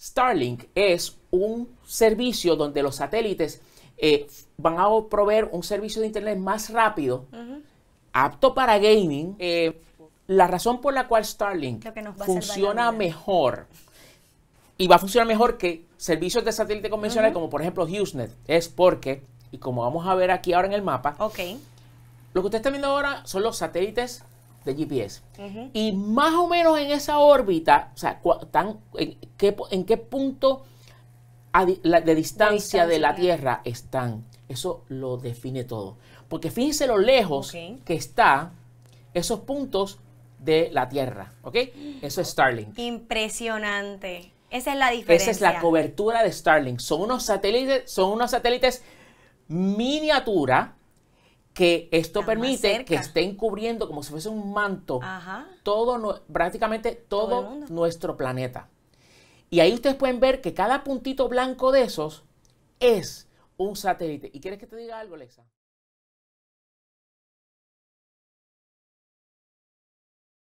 Starlink es un servicio donde los satélites eh, van a proveer un servicio de Internet más rápido, apto para gaming. Eh, la razón por la cual Starlink funciona mejor y va a funcionar mejor que servicios de satélite convencionales como por ejemplo HughesNet es porque, y como vamos a ver aquí ahora en el mapa, lo que usted está viendo ahora son los satélites de GPS. Y más o menos en esa órbita, o sea, en, qué, en qué punto de, distancia de la Tierra están. Eso lo define todo. Porque fíjense lo lejos que está esos puntos de la Tierra, ¿ok? Eso es Starlink. Impresionante. Esa es la diferencia. Esa es la cobertura de Starlink. Son unos satélites, son unos satélites miniatura que esto permite que estén cubriendo como si fuese un manto todo prácticamente todo, todo nuestro planeta. Y ahí ustedes pueden ver que cada puntito blanco de esos es un satélite. ¿Y quieres que te diga algo, Alexa?